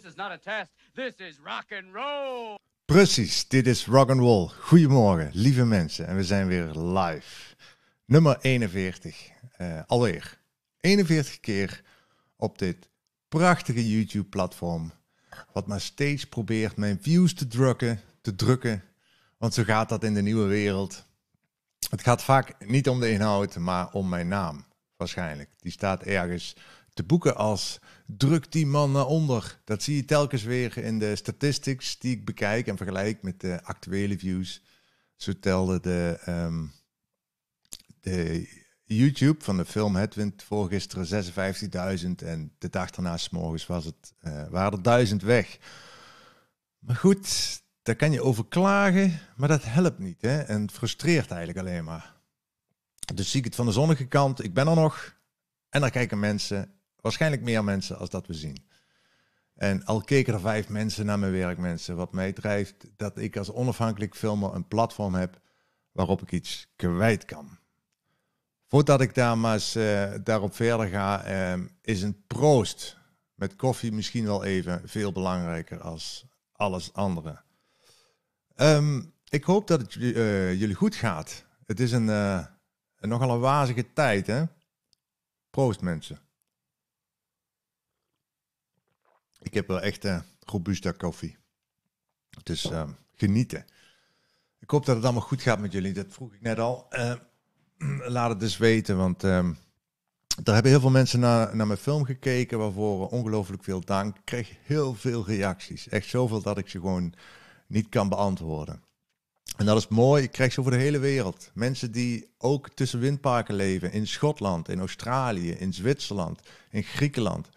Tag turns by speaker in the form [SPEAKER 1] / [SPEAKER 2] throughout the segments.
[SPEAKER 1] This is not a test. This is rock and roll. Precies, dit is rock and roll. Goedemorgen, lieve mensen, en we zijn weer live. Nummer 41, eh, alweer 41 keer op dit prachtige YouTube-platform, wat maar steeds probeert mijn views te drukken, te drukken, want zo gaat dat in de nieuwe wereld. Het gaat vaak niet om de inhoud, maar om mijn naam, waarschijnlijk. Die staat ergens te boeken als druk die man naar onder. Dat zie je telkens weer in de statistics die ik bekijk en vergelijk met de actuele views. Zo telde de, ehm, de YouTube van de film voor voorgisteren 56.000 en de dag daarna morgens was het, uh, waren er duizend weg. Maar goed, daar kan je over klagen, maar dat helpt niet hè? en frustreert eigenlijk alleen maar. Dus zie ik het van de zonnige kant, ik ben er nog en dan kijken mensen waarschijnlijk meer mensen als dat we zien. En al keken er vijf mensen naar mijn werk, mensen. Wat mij drijft dat ik als onafhankelijk filmer een platform heb waarop ik iets kwijt kan. Voordat ik daar maar eens, eh, daarop verder ga, eh, is een proost met koffie misschien wel even veel belangrijker als alles andere. Ehm, ik hoop dat het eh, jullie goed gaat. Het is een, een nogal een wazige tijd, hè? Proost mensen. Ik heb wel echt uh, eh, robuusta koffie. Dus uh, genieten. Ik hoop dat het allemaal goed gaat met jullie. Dat vroeg ik net al. Eh, laat het dus weten, want ehm, er hebben heel veel mensen naar, naar mijn film gekeken, waarvoor ongelooflijk veel dank. Ik kreeg heel veel reacties. Echt zoveel dat ik ze gewoon niet kan beantwoorden. En dat is mooi, ik krijg ze over de hele wereld. Mensen die ook tussen windparken leven, in Schotland, in Australië, in Zwitserland, in Griekenland.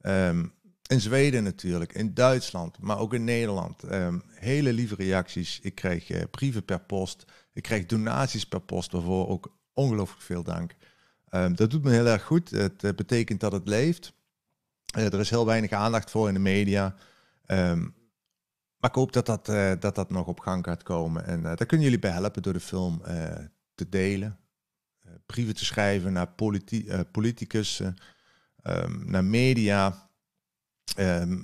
[SPEAKER 1] Um, in Zweden natuurlijk, in Duitsland, maar ook in Nederland. Ehm, hele lieve reacties. Ik kreeg uh, brieven per post. Ik kreeg donaties per post, waarvoor ook ongelooflijk veel dank. Ehm, dat doet me heel erg goed. Het eh, betekent dat het leeft. Eh, er is heel weinig aandacht voor in de media. Ehm, maar ik hoop dat dat, dat dat nog op gang gaat komen. En daar kunnen jullie bij helpen door de film te delen. brieven te schrijven naar politi politicus, naar media Ehm,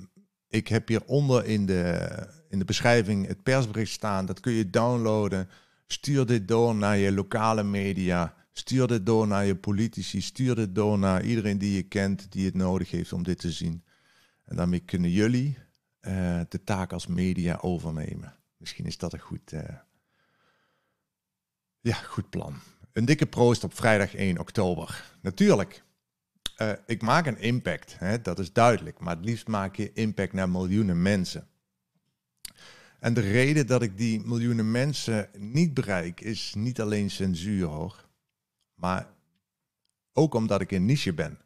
[SPEAKER 1] ik heb hieronder in de, in de beschrijving het persbericht staan. Dat kun je downloaden. Stuur dit door naar je lokale media. Stuur dit door naar je politici. Stuur dit door naar iedereen die je kent die het nodig heeft om dit te zien. En daarmee kunnen jullie eh, de taak als media overnemen. Misschien is dat een goed, eh, ja, goed plan. Een dikke proost op vrijdag 1 oktober. Natuurlijk. Eh, ik maak een impact, hè, dat is duidelijk. Maar het liefst maak je impact naar miljoenen mensen. En de reden dat ik die miljoenen mensen niet bereik, is niet alleen censuur hoor, maar ook omdat ik een niche ben.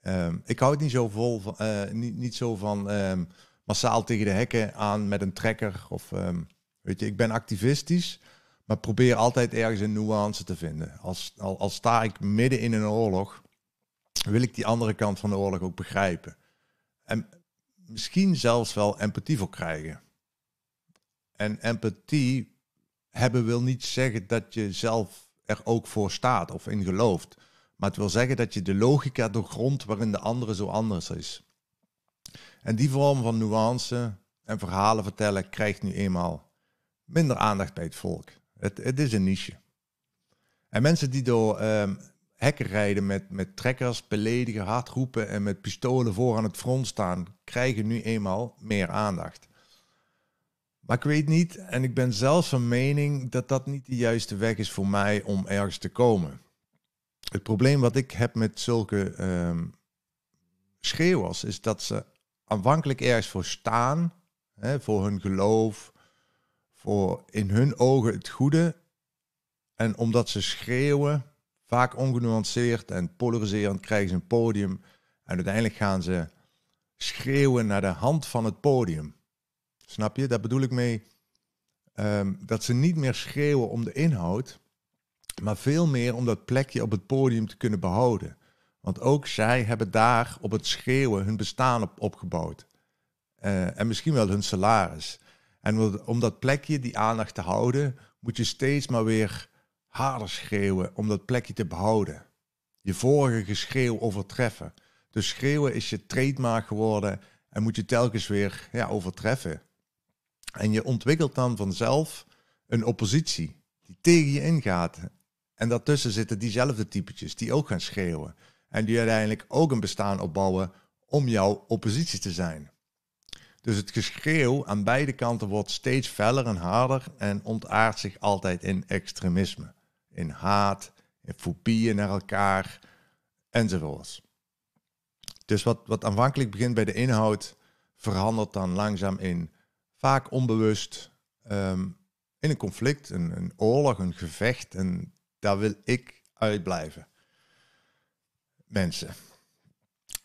[SPEAKER 1] Ehm, ik hou het niet zo, vol van, eh, niet, niet zo van ehm, massaal tegen de hekken aan met een trekker. Of, ehm, weet je, ik ben activistisch, maar probeer altijd ergens een nuance te vinden. Als, al, als sta ik midden in een oorlog, wil ik die andere kant van de oorlog ook begrijpen. En misschien zelfs wel empathie voor krijgen. En empathie hebben wil niet zeggen dat je zelf er ook voor staat of in gelooft. Maar het wil zeggen dat je de logica doorgrondt waarin de andere zo anders is. En die vorm van nuance en verhalen vertellen krijgt nu eenmaal minder aandacht bij het volk. Het, het is een niche. En mensen die door ehm, hekken rijden met, met trekkers, beledigen, hard roepen en met pistolen voor aan het front staan, krijgen nu eenmaal meer aandacht. Maar ik weet niet, en ik ben zelfs van mening dat dat niet de juiste weg is voor mij om ergens te komen. Het probleem wat ik heb met zulke uh, schreeuwers is dat ze aanvankelijk ergens voor staan, hè, voor hun geloof, voor in hun ogen het goede. En omdat ze schreeuwen, vaak ongenuanceerd en polariserend krijgen ze een podium. En uiteindelijk gaan ze schreeuwen naar de hand van het podium. Snap je? Daar bedoel ik mee ehm, dat ze niet meer schreeuwen om de inhoud, maar veel meer om dat plekje op het podium te kunnen behouden. Want ook zij hebben daar op het schreeuwen hun bestaan op, opgebouwd. Eh, en misschien wel hun salaris. En om dat plekje, die aandacht te houden, moet je steeds maar weer harder schreeuwen om dat plekje te behouden. Je vorige geschreeuw overtreffen. Dus schreeuwen is je trademark geworden en moet je telkens weer ja, overtreffen. En je ontwikkelt dan vanzelf een oppositie die tegen je ingaat. En daartussen zitten diezelfde typetjes die ook gaan schreeuwen. En die uiteindelijk ook een bestaan opbouwen om jouw oppositie te zijn. Dus het geschreeuw aan beide kanten wordt steeds feller en harder en ontaart zich altijd in extremisme in haat, in fobieën naar elkaar enzovoorts. Dus wat, wat aanvankelijk begint bij de inhoud, verandert dan langzaam in vaak onbewust ehm, in een conflict, een, een oorlog, een gevecht. En daar wil ik uitblijven. Mensen.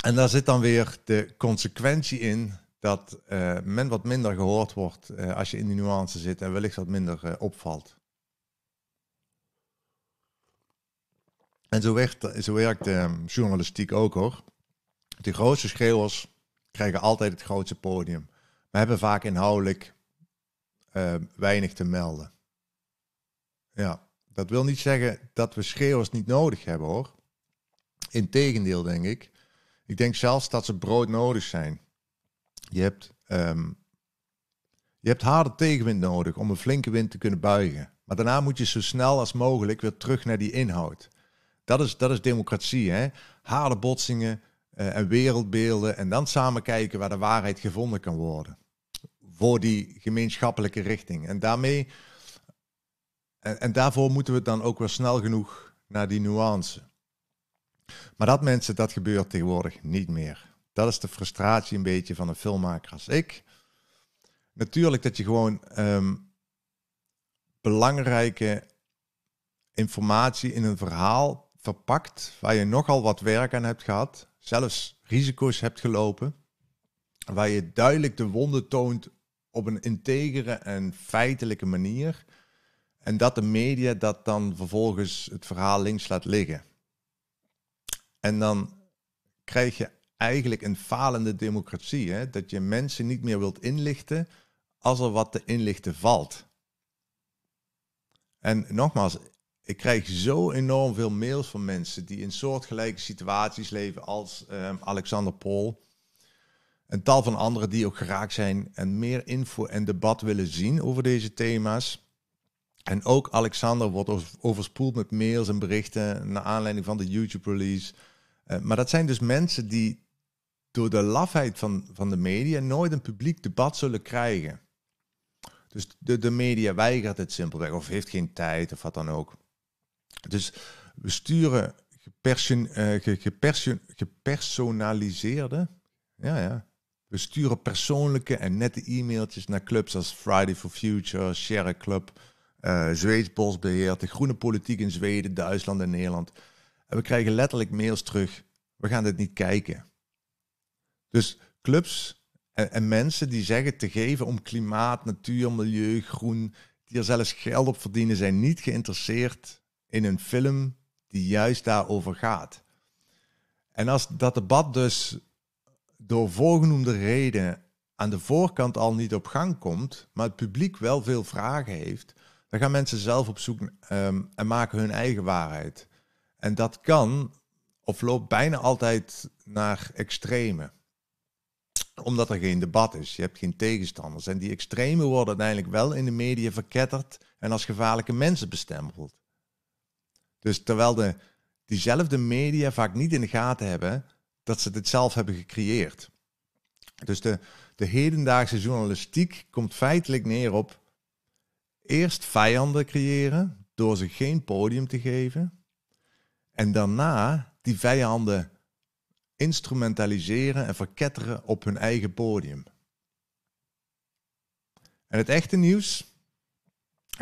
[SPEAKER 1] En daar zit dan weer de consequentie in dat eh, men wat minder gehoord wordt eh, als je in die nuance zit en wellicht wat minder eh, opvalt. En zo, zo werkt de ehm, journalistiek ook hoor. De grootste schreeuwers krijgen altijd het grootste podium. Maar hebben vaak inhoudelijk ehm, weinig te melden. Ja, dat wil niet zeggen dat we schreeuwers niet nodig hebben hoor. Integendeel denk ik. Ik denk zelfs dat ze brood nodig zijn. Je hebt, ehm, je hebt harde tegenwind nodig om een flinke wind te kunnen buigen. Maar daarna moet je zo snel als mogelijk weer terug naar die inhoud. Dat is, dat is democratie. Hè? Harde botsingen eh, en wereldbeelden en dan samen kijken waar de waarheid gevonden kan worden. Voor die gemeenschappelijke richting. En daarmee, en, en daarvoor moeten we dan ook wel snel genoeg naar die nuance. Maar dat mensen, dat gebeurt tegenwoordig niet meer. Dat is de frustratie een beetje van een filmmaker als ik. Natuurlijk dat je gewoon ehm, belangrijke informatie in een verhaal verpakt, waar je nogal wat werk aan hebt gehad, zelfs risico's hebt gelopen, waar je duidelijk de wonden toont op een integere en feitelijke manier, en dat de media dat dan vervolgens het verhaal links laat liggen. En dan krijg je eigenlijk een falende democratie, hè? dat je mensen niet meer wilt inlichten als er wat te inlichten valt. En nogmaals, ik krijg zo enorm veel mails van mensen die in soortgelijke situaties leven als ehm, Alexander Pol. een tal van anderen die ook geraakt zijn en meer info en debat willen zien over deze thema's. En ook Alexander wordt overspoeld met mails en berichten naar aanleiding van de YouTube-release. Eh, maar dat zijn dus mensen die door de lafheid van, van de media nooit een publiek debat zullen krijgen. Dus de, de media weigert het simpelweg of heeft geen tijd of wat dan ook. Dus we sturen eh, gepersonaliseerde. Ja, ja. We sturen persoonlijke en nette e-mailtjes naar clubs als Friday for Future, Share Club, uh, eh, Zweeds Bosbeheer, de groene politiek in Zweden, Duitsland en Nederland. En we krijgen letterlijk mails terug. We gaan dit niet kijken. Dus clubs en, en mensen die zeggen te geven om klimaat, natuur, milieu, groen, die er zelfs geld op verdienen, zijn niet geïnteresseerd in een film die juist daarover gaat. En als dat debat dus door voorgenoemde reden aan de voorkant al niet op gang komt, maar het publiek wel veel vragen heeft, dan gaan mensen zelf op zoek ehm, en maken hun eigen waarheid. En dat kan of loopt bijna altijd naar extreme omdat er geen debat is. Je hebt geen tegenstanders. En die extremen worden uiteindelijk wel in de media verketterd en als gevaarlijke mensen bestempeld. Dus terwijl de, diezelfde media vaak niet in de gaten hebben dat ze dit zelf hebben gecreëerd. Dus de, de hedendaagse journalistiek komt feitelijk neer op eerst vijanden creëren door ze geen podium te geven. En daarna die vijanden instrumentaliseren en verketteren op hun eigen podium. En het echte nieuws,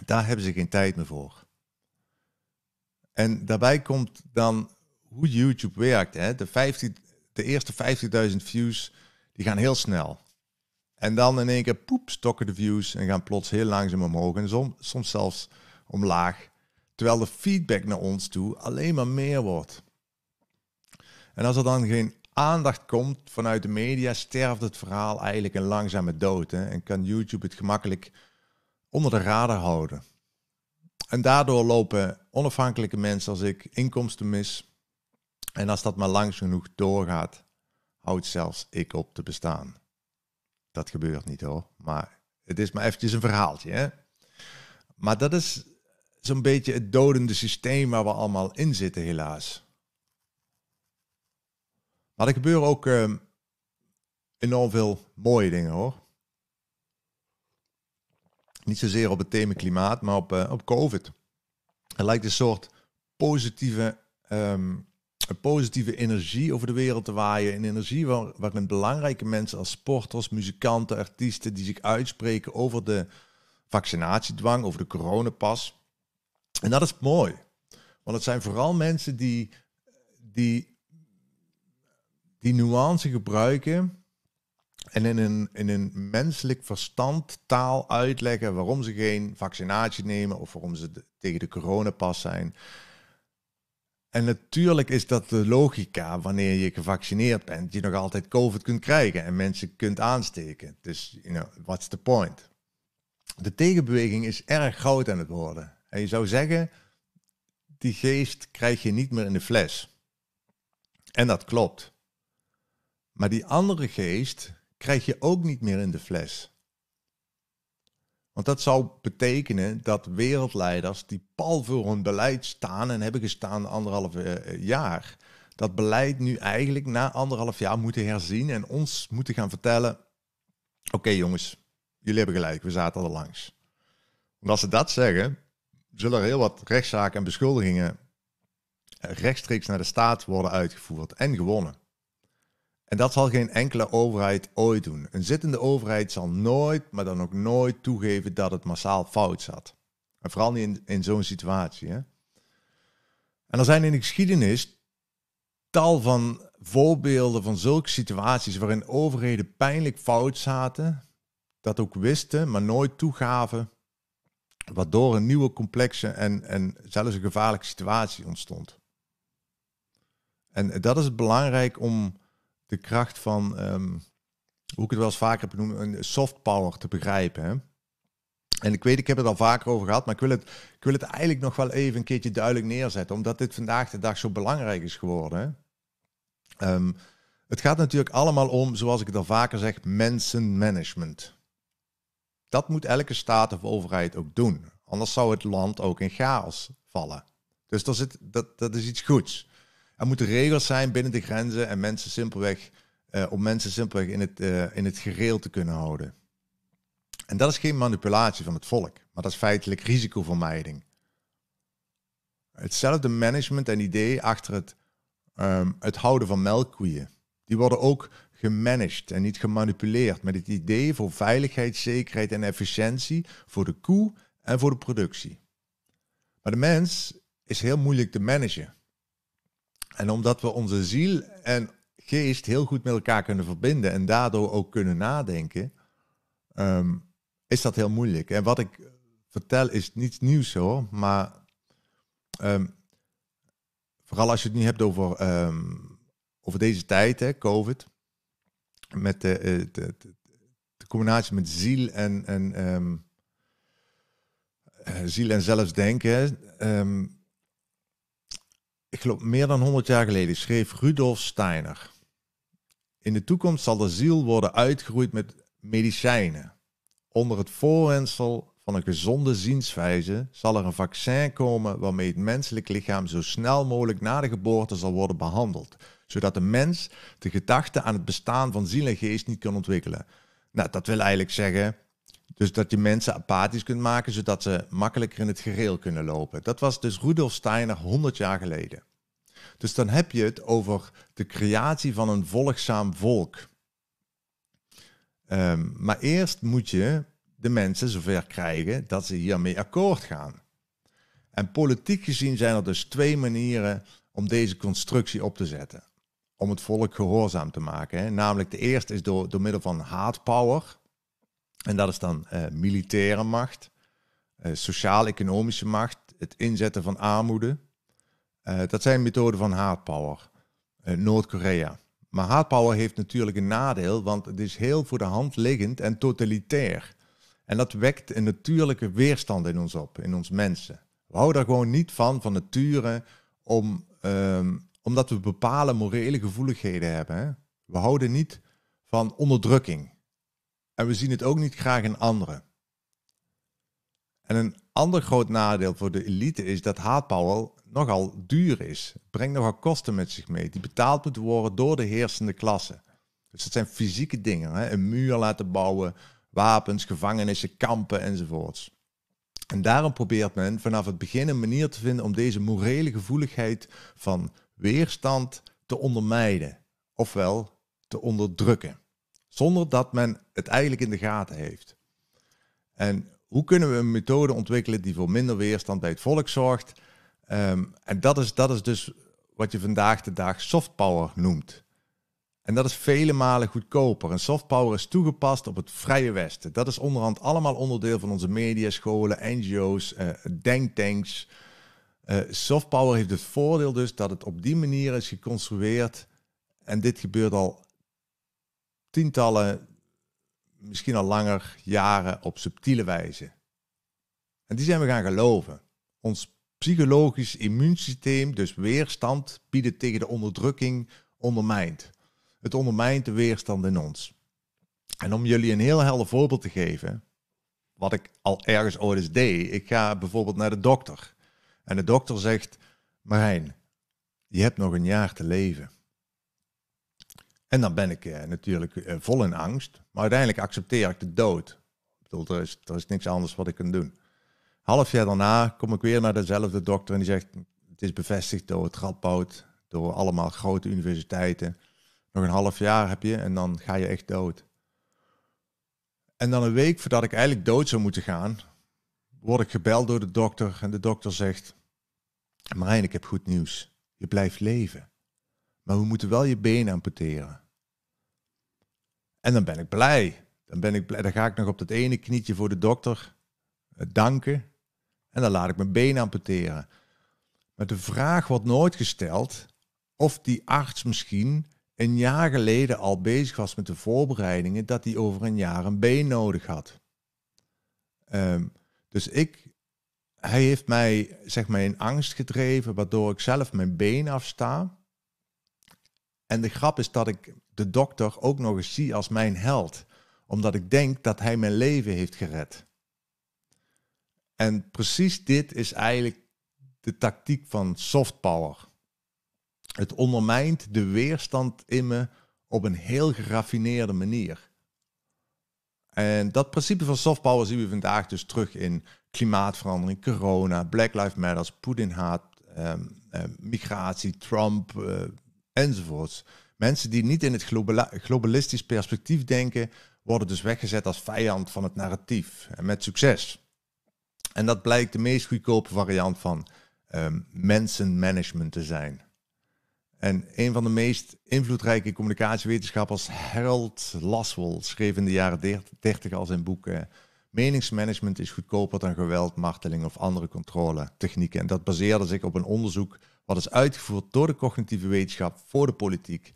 [SPEAKER 1] daar hebben ze geen tijd meer voor. En daarbij komt dan hoe YouTube werkt. Hè? De, de eerste 50.000 views die gaan heel snel. En dan in één keer poep stokken de views en gaan plots heel langzaam omhoog en soms, zelfs omlaag. Terwijl de feedback naar ons toe alleen maar meer wordt. En als er dan geen aandacht komt vanuit de media, sterft het verhaal eigenlijk een langzame dood. En kan YouTube het gemakkelijk onder de radar houden. En daardoor lopen onafhankelijke mensen als ik inkomsten mis. En als dat maar lang genoeg doorgaat, houdt zelfs ik op te bestaan. Dat gebeurt niet hoor, maar het is maar eventjes een verhaaltje. Hè? Maar dat is zo'n beetje het dodende systeem waar we allemaal in zitten, helaas. Maar er gebeuren ook uh, enorm veel mooie dingen hoor. Niet zozeer op het thema klimaat, maar op, eh, op COVID. Er lijkt een soort positieve, ehm, een positieve energie over de wereld te waaien. Een energie waar, waarin belangrijke mensen als sporters, muzikanten, artiesten die zich uitspreken over de vaccinatiedwang, over de coronapas. En dat is mooi. Want het zijn vooral mensen die die, die nuance gebruiken en in een, in een menselijk verstand taal uitleggen waarom ze geen vaccinatie nemen of waarom ze tegen de coronapas zijn. En natuurlijk is dat de logica wanneer je gevaccineerd bent, je nog altijd COVID kunt krijgen en mensen kunt aansteken. Dus, you know, what's the point? De tegenbeweging is erg groot aan het worden. En je zou zeggen, die geest krijg je niet meer in de fles. En dat klopt. Maar die andere geest krijg je ook niet meer in de fles. Want dat zou betekenen dat wereldleiders die pal voor hun beleid staan en hebben gestaan anderhalf eh, eh, jaar, dat beleid nu eigenlijk na anderhalf jaar moeten herzien en ons moeten gaan vertellen: oké jongens, jullie hebben gelijk, we zaten er langs. Want als ze dat zeggen, zullen er heel wat rechtszaken en beschuldigingen eh, rechtstreeks naar de staat worden uitgevoerd en gewonnen. En dat zal geen enkele overheid ooit doen. Een zittende overheid zal nooit, maar dan ook nooit toegeven dat het massaal fout zat. En vooral niet in, in zo'n situatie. Hè? En er zijn in de geschiedenis tal van voorbeelden van zulke situaties waarin overheden pijnlijk fout zaten, dat ook wisten, maar nooit toegaven, waardoor een nieuwe complexe en, en zelfs een gevaarlijke situatie ontstond. En dat is belangrijk om de kracht van, ehm, hoe ik het wel eens vaker heb genoemd, een soft power te begrijpen. En ik weet, ik heb het al vaker over gehad, maar ik wil, het, ik wil het eigenlijk nog wel even een keertje duidelijk neerzetten, omdat dit vandaag de dag zo belangrijk is geworden. Ehm, het gaat natuurlijk allemaal om, zoals ik het al vaker zeg, mensenmanagement. Dat moet elke staat of overheid ook doen. Anders zou het land ook in chaos vallen. Dus dat, dat is iets goeds. Er moeten regels zijn binnen de grenzen en mensen simpelweg, eh, om mensen simpelweg in het, eh, in het gereel te kunnen houden. En dat is geen manipulatie van het volk, maar dat is feitelijk risicovermijding. Hetzelfde management en idee achter het, ehm, het houden van melkkoeien. Die worden ook gemanaged en niet gemanipuleerd met het idee voor veiligheid, zekerheid en efficiëntie voor de koe en voor de productie. Maar de mens is heel moeilijk te managen. En omdat we onze ziel en geest heel goed met elkaar kunnen verbinden en daardoor ook kunnen nadenken, ehm, is dat heel moeilijk. En wat ik vertel is niets nieuws hoor, maar ehm, vooral als je het nu hebt over, ehm, over deze tijd, hè, COVID, met eh, de, de, de, combinatie met ziel en, en eh, ziel en zelfs denken ik geloof meer dan 100 jaar geleden, schreef Rudolf Steiner. In de toekomst zal de ziel worden uitgeroeid met medicijnen. Onder het voorwensel van een gezonde zienswijze zal er een vaccin komen waarmee het menselijk lichaam zo snel mogelijk na de geboorte zal worden behandeld, zodat de mens de gedachte aan het bestaan van ziel en geest niet kan ontwikkelen. Nou, dat wil eigenlijk zeggen dus dat je mensen apathisch kunt maken, zodat ze makkelijker in het gereel kunnen lopen. Dat was dus Rudolf Steiner 100 jaar geleden. Dus dan heb je het over de creatie van een volgzaam volk. Ehm, maar eerst moet je de mensen zover krijgen dat ze hiermee akkoord gaan. En politiek gezien zijn er dus twee manieren om deze constructie op te zetten. Om het volk gehoorzaam te maken. Hè. Namelijk de eerste is door, door middel van haatpower. En dat is dan eh, militaire macht, eh, sociaal-economische macht, het inzetten van armoede. Eh, dat zijn methoden van haatpower, Noord-Korea. Maar haatpower heeft natuurlijk een nadeel, want het is heel voor de hand liggend en totalitair. En dat wekt een natuurlijke weerstand in ons op, in ons mensen. We houden er gewoon niet van, van nature, om, ehm, omdat we bepaalde morele gevoeligheden hebben. Hè? We houden niet van onderdrukking. En we zien het ook niet graag in anderen. En een ander groot nadeel voor de elite is dat haatpower nogal duur is. brengt nogal kosten met zich mee, die betaald moeten worden door de heersende klasse. Dus dat zijn fysieke dingen. Hè? Een muur laten bouwen, wapens, gevangenissen, kampen enzovoorts. En daarom probeert men vanaf het begin een manier te vinden om deze morele gevoeligheid van weerstand te ondermijden, ofwel te onderdrukken. Zonder dat men het eigenlijk in de gaten heeft. En hoe kunnen we een methode ontwikkelen die voor minder weerstand bij het volk zorgt? Ehm, en dat is, dat is dus wat je vandaag de dag soft power noemt. En dat is vele malen goedkoper. En soft power is toegepast op het vrije Westen. Dat is onderhand allemaal onderdeel van onze mediascholen, NGO's, eh, denktanks. Uh, eh, soft power heeft het voordeel dus dat het op die manier is geconstrueerd. En dit gebeurt al tientallen, misschien al langer, jaren op subtiele wijze. En die zijn we gaan geloven. Ons psychologisch immuunsysteem, dus weerstand bieden tegen de onderdrukking, ondermijnt. Het ondermijnt de weerstand in ons. En om jullie een heel helder voorbeeld te geven, wat ik al ergens ooit eens deed. Ik ga bijvoorbeeld naar de dokter. En de dokter zegt: Marijn, je hebt nog een jaar te leven. En dan ben ik uh, natuurlijk eh, vol in angst. Maar uiteindelijk accepteer ik de dood. Ik bedoel, er is, er is niks anders wat ik kan doen. Half jaar daarna kom ik weer naar dezelfde dokter en die zegt... het is bevestigd door het Radboud, door allemaal grote universiteiten. Nog een half jaar heb je en dan ga je echt dood. En dan een week voordat ik eigenlijk dood zou moeten gaan... word ik gebeld door de dokter en de dokter zegt... Marijn, ik heb goed nieuws. Je blijft leven. Maar we moeten wel je been amputeren. En dan ben ik blij. Dan ben ik blij. Dan ga ik nog op dat ene knietje voor de dokter eh, danken. En dan laat ik mijn been amputeren. Maar de vraag wordt nooit gesteld of die arts misschien een jaar geleden al bezig was met de voorbereidingen dat hij over een jaar een been nodig had. Ehm, dus ik, hij heeft mij zeg maar in angst gedreven, waardoor ik zelf mijn been afsta. En de grap is dat ik de dokter ook nog eens zie als mijn held, omdat ik denk dat hij mijn leven heeft gered. En precies dit is eigenlijk de tactiek van soft power. Het ondermijnt de weerstand in me op een heel geraffineerde manier. En dat principe van soft power zien we vandaag dus terug in klimaatverandering, corona, Black Lives Matter, Poetin-haat, ehm, ehm, migratie, Trump, eh, enzovoorts. Mensen die niet in het globalistisch perspectief denken, worden dus weggezet als vijand van het narratief. En met succes. En dat blijkt de meest goedkope variant van ehm, mensenmanagement te zijn. En een van de meest invloedrijke communicatiewetenschappers, Harold Laswell, schreef in de jaren 30 al zijn boek eh, Meningsmanagement is goedkoper dan geweld, marteling of andere controle technieken. En dat baseerde zich op een onderzoek wat is uitgevoerd door de cognitieve wetenschap voor de politiek,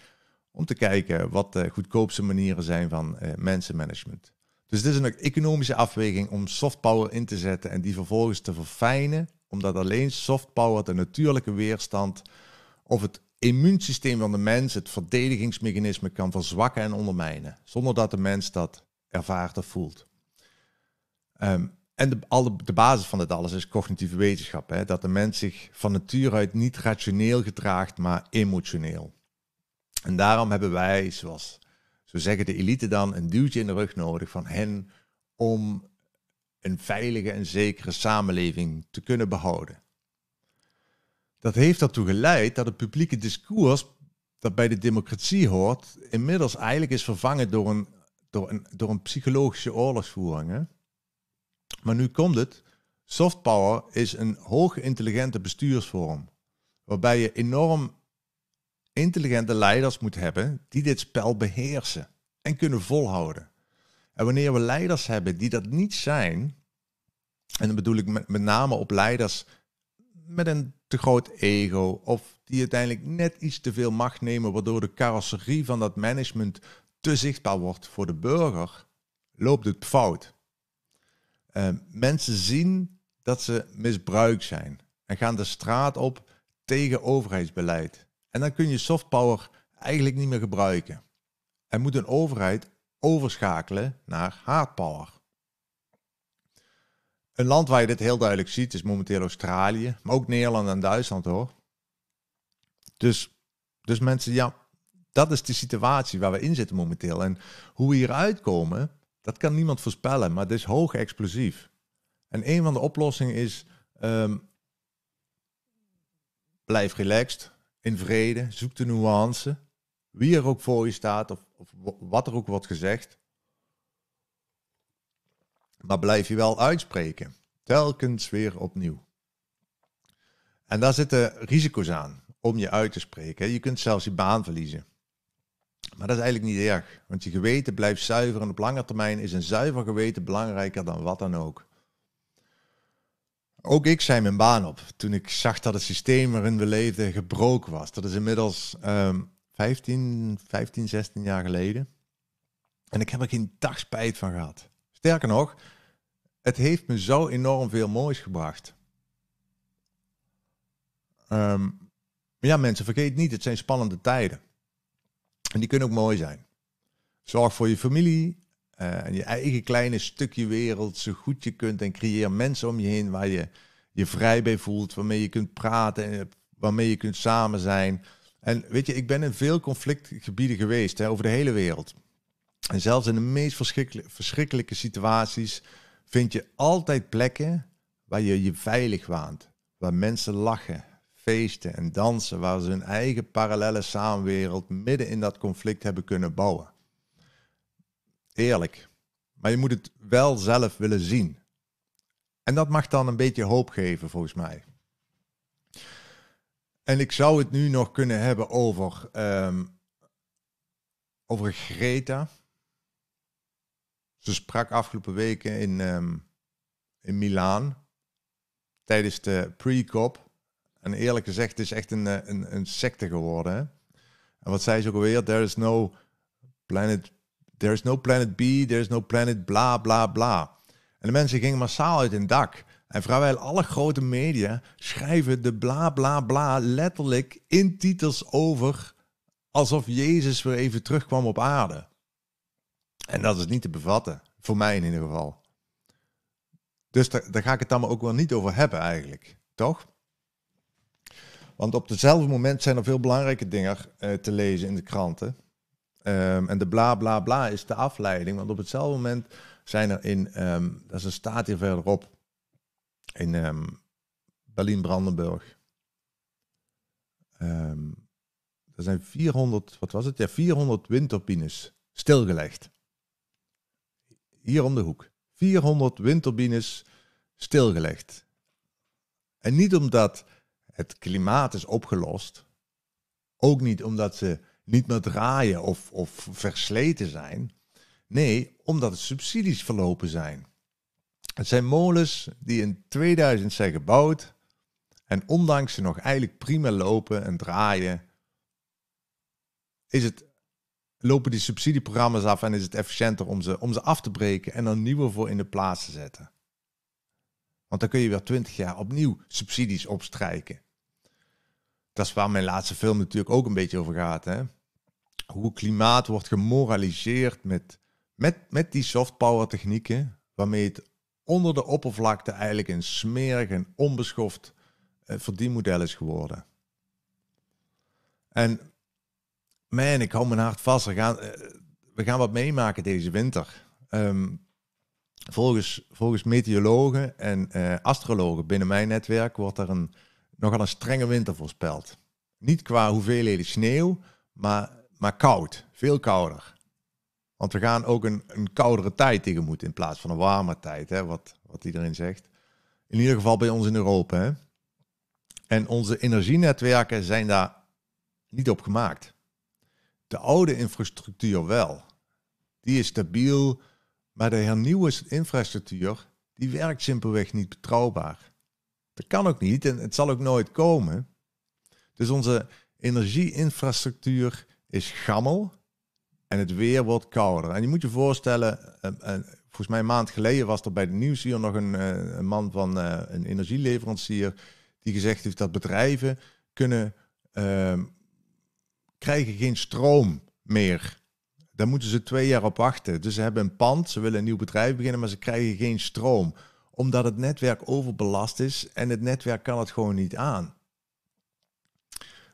[SPEAKER 1] om te kijken wat de goedkoopste manieren zijn van eh, mensenmanagement. Dus dit is een economische afweging om soft power in te zetten en die vervolgens te verfijnen, omdat alleen soft power de natuurlijke weerstand of het immuunsysteem van de mens, het verdedigingsmechanisme, kan verzwakken en ondermijnen, zonder dat de mens dat ervaart of voelt. Ehm, en de, al de basis van dit alles is cognitieve wetenschap. Hè? Dat de mens zich van natuur uit niet rationeel gedraagt, maar emotioneel. En daarom hebben wij, zoals zo zeggen de elite dan, een duwtje in de rug nodig van hen om een veilige en zekere samenleving te kunnen behouden. Dat heeft ertoe geleid dat het publieke discours dat bij de democratie hoort, inmiddels eigenlijk is vervangen door een, door een, door een psychologische oorlogsvoering. Hè? Maar nu komt het. Soft power is een hoog intelligente bestuursvorm. Waarbij je enorm intelligente leiders moet hebben die dit spel beheersen en kunnen volhouden. En wanneer we leiders hebben die dat niet zijn, en dan bedoel ik met, met name op leiders met een te groot ego of die uiteindelijk net iets te veel macht nemen, waardoor de carrosserie van dat management te zichtbaar wordt voor de burger, loopt het fout. Eh, mensen zien dat ze misbruikt zijn en gaan de straat op tegen overheidsbeleid. En dan kun je soft power eigenlijk niet meer gebruiken. En moet een overheid overschakelen naar hard power. Een land waar je dit heel duidelijk ziet is momenteel Australië, maar ook Nederland en Duitsland hoor. Dus, dus mensen, ja, dat is de situatie waar we in zitten momenteel. En hoe we hieruit komen, dat kan niemand voorspellen, maar het is hoog explosief. En een van de oplossingen is ehm, blijf relaxed, in vrede, zoek de nuance. Wie er ook voor je staat of, of wat er ook wordt gezegd. Maar blijf je wel uitspreken, telkens weer opnieuw. En daar zitten risico's aan om je uit te spreken. Je kunt zelfs je baan verliezen. Maar dat is eigenlijk niet erg, want je geweten blijft zuiver en op lange termijn is een zuiver geweten belangrijker dan wat dan ook. Ook ik zei mijn baan op toen ik zag dat het systeem waarin we leefden gebroken was. Dat is inmiddels 15, 15, 16 jaar geleden. En ik heb er geen dag spijt van gehad. Sterker nog, het heeft me zo enorm veel moois gebracht. Ehm, ja, mensen, vergeet niet, het zijn spannende tijden. En die kunnen ook mooi zijn. Zorg voor je familie eh, en je eigen kleine stukje wereld zo goed je kunt. En creëer mensen om je heen waar je je vrij bij voelt, waarmee je kunt praten en waarmee je kunt samen zijn. En weet je, ik ben in veel conflictgebieden geweest hè, over de hele wereld. En zelfs in de meest verschrikkelijke, verschrikkelijke situaties vind je altijd plekken waar je je veilig waant. Waar mensen lachen, feesten en dansen waar ze hun eigen parallele samenwereld midden in dat conflict hebben kunnen bouwen. Eerlijk, maar je moet het wel zelf willen zien. En dat mag dan een beetje hoop geven, volgens mij. En ik zou het nu nog kunnen hebben over, ehm, over Greta. Ze sprak afgelopen weken in, um, in Milaan tijdens de pre-COP. En eerlijk gezegd, het is echt een, eh, een, een secte geworden. Hè? En wat zei ze ook alweer? There is no planet, there is no planet B, there is no planet bla bla bla. En de mensen gingen massaal uit hun dak. En vrijwel alle grote media schrijven de bla bla bla letterlijk in titels over. Alsof Jezus weer even terugkwam op aarde. En dat is niet te bevatten. Voor mij in ieder geval. Dus daar, ga ik het dan ook wel niet over hebben eigenlijk. Toch? Want op hetzelfde moment zijn er veel belangrijke dingen eh, te lezen in de kranten. Ehm, en de bla bla bla is de afleiding. Want op hetzelfde moment zijn er in, ehm, dat is een staat hier verderop, in um, Berlin-Brandenburg. er zijn 400, wat was het? Ja, 400 windturbines stilgelegd. Hier om de hoek. 400 windturbines stilgelegd. En niet omdat het klimaat is opgelost. Ook niet omdat ze niet meer draaien of, of versleten zijn. Nee, omdat de subsidies verlopen zijn. Het zijn molens die in 2000 zijn gebouwd. En ondanks ze nog eigenlijk prima lopen en draaien, is het, lopen die subsidieprogramma's af en is het efficiënter om ze, om ze af te breken en er nieuwe voor in de plaats te zetten. Want dan kun je weer 20 jaar opnieuw subsidies opstrijken dat is waar mijn laatste film natuurlijk ook een beetje over gaat. Hè? Hoe klimaat wordt gemoraliseerd met, met, met die soft power technieken, waarmee het onder de oppervlakte eigenlijk een smerig en onbeschoft eh, verdienmodel is geworden. En man, ik hou mijn hart vast. We gaan, eh, we gaan wat meemaken deze winter. Ehm, volgens, volgens meteorologen en eh, astrologen binnen mijn netwerk wordt er een nogal een strenge winter voorspeld. Niet qua hoeveelheden sneeuw, maar, maar koud. Veel kouder. Want we gaan ook een, een koudere tijd tegemoet in plaats van een warme tijd, hè, wat, wat iedereen zegt. In ieder geval bij ons in Europa. Hè. En onze energienetwerken zijn daar niet op gemaakt. De oude infrastructuur wel. Die is stabiel, maar de hernieuwde infrastructuur, die werkt simpelweg niet betrouwbaar. Dat kan ook niet en het zal ook nooit komen. Dus onze energieinfrastructuur is gammel en het weer wordt kouder. En je moet je voorstellen, eh, eh, volgens mij een maand geleden was er bij de nieuws hier nog een, eh, een man van een energieleverancier die gezegd heeft dat bedrijven kunnen ehm, krijgen geen stroom meer. Daar moeten ze twee jaar op wachten. Dus ze hebben een pand, ze willen een nieuw bedrijf beginnen, maar ze krijgen geen stroom omdat het netwerk overbelast is en het netwerk kan het gewoon niet aan.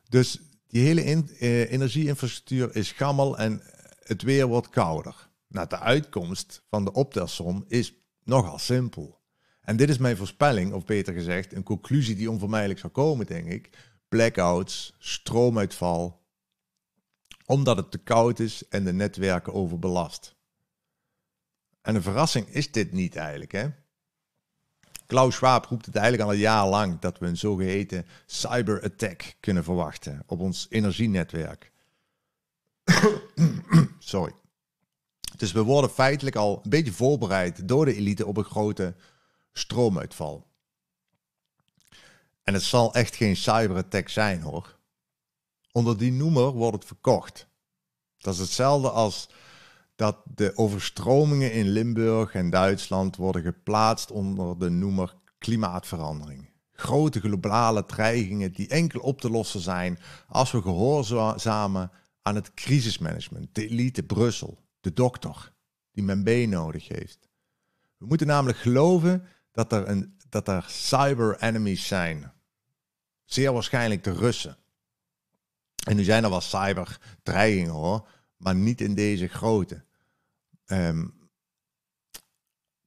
[SPEAKER 1] Dus die hele eh, energieinfrastructuur is gammel en het weer wordt kouder. Nou, de uitkomst van de optelsom is nogal simpel. En dit is mijn voorspelling, of beter gezegd, een conclusie die onvermijdelijk zou komen, denk ik. Blackouts, stroomuitval, omdat het te koud is en de netwerken overbelast. En een verrassing is dit niet eigenlijk, hè? Klaus Schwab roept het eigenlijk al een jaar lang dat we een zogeheten cyberattack kunnen verwachten op ons energienetwerk. Sorry. Dus we worden feitelijk al een beetje voorbereid door de elite op een grote stroomuitval. En het zal echt geen cyberattack zijn hoor. Onder die noemer wordt het verkocht. Dat is hetzelfde als dat de overstromingen in Limburg en Duitsland worden geplaatst onder de noemer klimaatverandering. Grote globale dreigingen die enkel op te lossen zijn als we gehoorzamen aan het crisismanagement, de elite Brussel, de dokter die men B nodig heeft. We moeten namelijk geloven dat er, een, dat er cyber enemies zijn. Zeer waarschijnlijk de Russen. En nu zijn er wel cyber dreigingen hoor maar niet in deze grootte. Ehm,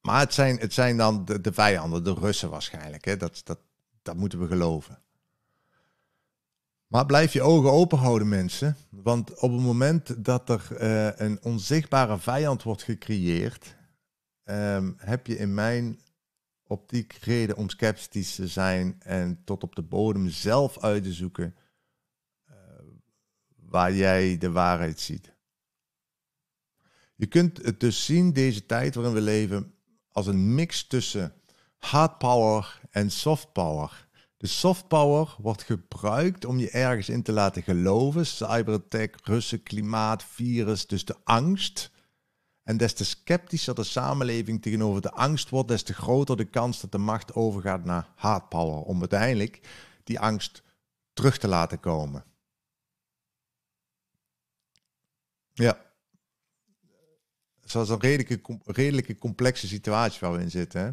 [SPEAKER 1] maar het zijn, het zijn dan de, de vijanden, de Russen waarschijnlijk. Hè? Dat, dat, dat moeten we geloven. Maar blijf je ogen open houden, mensen. Want op het moment dat er eh, een onzichtbare vijand wordt gecreëerd, ehm, heb je in mijn optiek reden om sceptisch te zijn en tot op de bodem zelf uit te zoeken eh, waar jij de waarheid ziet. Je kunt het dus zien, deze tijd waarin we leven, als een mix tussen hard power en soft power. De soft power wordt gebruikt om je ergens in te laten geloven. Cyberattack, Russen, klimaat, virus, dus de angst. En des te sceptischer de samenleving tegenover de angst wordt, des te groter de kans dat de macht overgaat naar hard power. Om uiteindelijk die angst terug te laten komen. Ja. Het was een redelijke, redelijke complexe situatie waar we in zitten. Hè?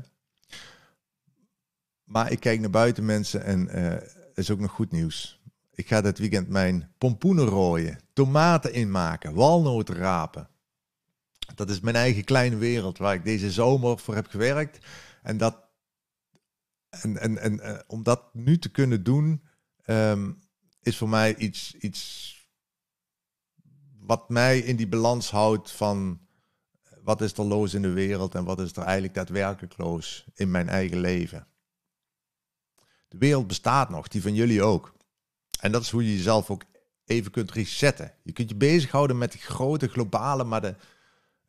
[SPEAKER 1] Maar ik kijk naar buiten mensen en uh, is ook nog goed nieuws. Ik ga dit weekend mijn pompoenen rooien, tomaten inmaken, walnoten rapen. Dat is mijn eigen kleine wereld waar ik deze zomer voor heb gewerkt. En, dat, en, en, en eh, om dat nu te kunnen doen, ehm, is voor mij iets, iets wat mij in die balans houdt van wat is er loos in de wereld en wat is er eigenlijk daadwerkelijk loos in mijn eigen leven? De wereld bestaat nog, die van jullie ook. En dat is hoe je jezelf ook even kunt resetten. Je kunt je bezighouden met de grote globale, maar de,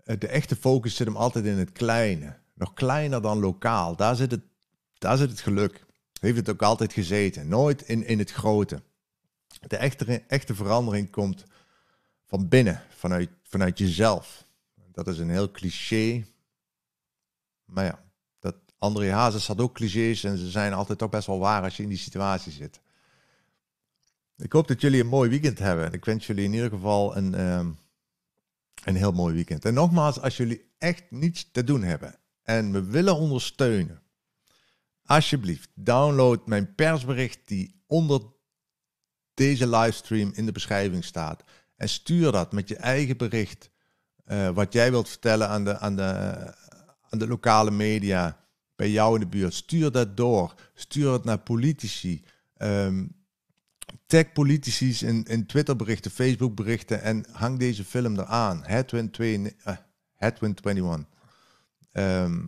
[SPEAKER 1] eh, de echte focus zit hem altijd in het kleine. Nog kleiner dan lokaal. Daar zit het, daar zit het geluk. Heeft het ook altijd gezeten. Nooit in, in het grote. De echte, echte verandering komt van binnen, vanuit, vanuit jezelf dat is een heel cliché. Maar ja, dat André Hazes had ook clichés en ze zijn altijd toch best wel waar als je in die situatie zit. Ik hoop dat jullie een mooi weekend hebben. Ik wens jullie in ieder geval een, ehm, een heel mooi weekend. En nogmaals, als jullie echt niets te doen hebben en me willen ondersteunen, alsjeblieft, download mijn persbericht die onder deze livestream in de beschrijving staat. En stuur dat met je eigen bericht eh, wat jij wilt vertellen aan de, aan, de, aan de lokale media bij jou in de buurt. Stuur dat door. Stuur het naar politici. Ehm, tag politici in, in Twitterberichten, Facebookberichten en hang deze film eraan. Headwind, eh, Headwind 21. Ehm,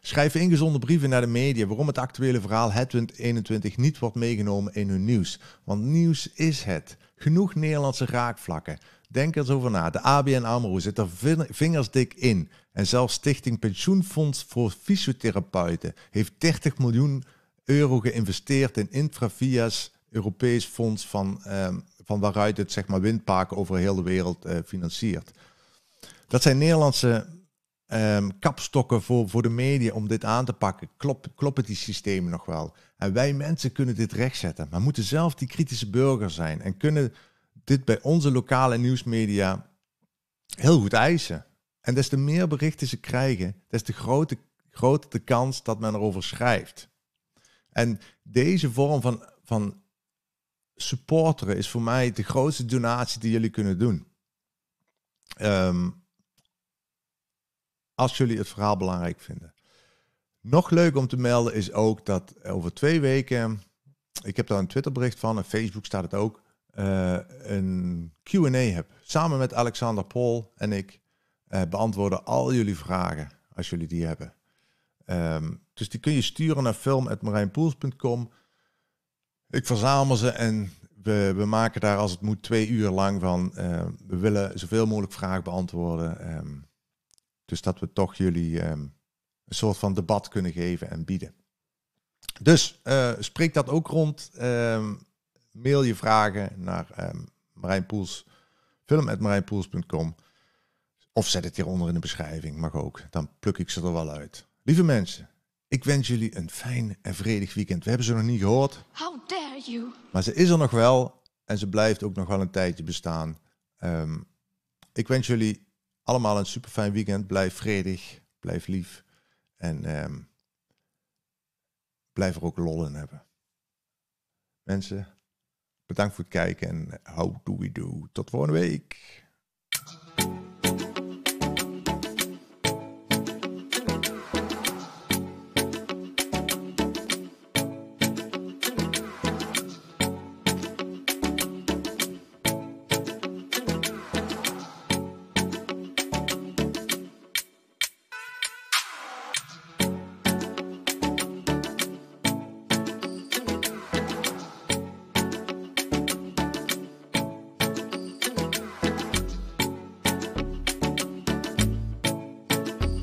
[SPEAKER 1] schrijf ingezonden brieven naar de media waarom het actuele verhaal Headwind 21 niet wordt meegenomen in hun nieuws. Want nieuws is het. Genoeg Nederlandse raakvlakken. Denk eens over na. De ABN AMRO zit er vingersdik in. En zelfs Stichting Pensioenfonds voor Fysiotherapeuten heeft 30 miljoen euro geïnvesteerd in Infravia's Europees fonds van, ehm, van waaruit het zeg maar, windparken over heel de wereld eh, financiert. Dat zijn Nederlandse ehm, kapstokken voor, voor de media om dit aan te pakken. Klop, kloppen die systemen nog wel? En wij mensen kunnen dit rechtzetten, maar moeten zelf die kritische burger zijn en kunnen dit bij onze lokale nieuwsmedia heel goed eisen. En des te meer berichten ze krijgen, des te groter, de kans dat men erover schrijft. En deze vorm van, van supporteren is voor mij de grootste donatie die jullie kunnen doen. Ehm, als jullie het verhaal belangrijk vinden. Nog leuk om te melden is ook dat over twee weken, ik heb daar een Twitterbericht van, en Facebook staat het ook, uh, een QA heb. Samen met Alexander Paul en ik eh, beantwoorden al jullie vragen als jullie die hebben. Um, dus die kun je sturen naar film.marijnpoels.com. Ik verzamel ze en we, we, maken daar als het moet twee uur lang van. Ehm, we willen zoveel mogelijk vragen beantwoorden. Um, dus dat we toch jullie een soort van debat kunnen geven en bieden. Dus eh, spreek dat ook rond. ehm mail je vragen naar um, Marijnpoels, film.marijnpoels.com. Of zet het hieronder in de beschrijving, mag ook. Dan pluk ik ze er wel uit. Lieve mensen, ik wens jullie een fijn en vredig weekend. We hebben ze nog niet gehoord. How dare you? Maar ze is er nog wel en ze blijft ook nog wel een tijdje bestaan. Ehm, ik wens jullie allemaal een super fijn weekend. Blijf vredig, blijf lief en ehm, blijf er ook lol in hebben. Mensen, Bedankt voor het kijken en how do we do. Tot volgende week.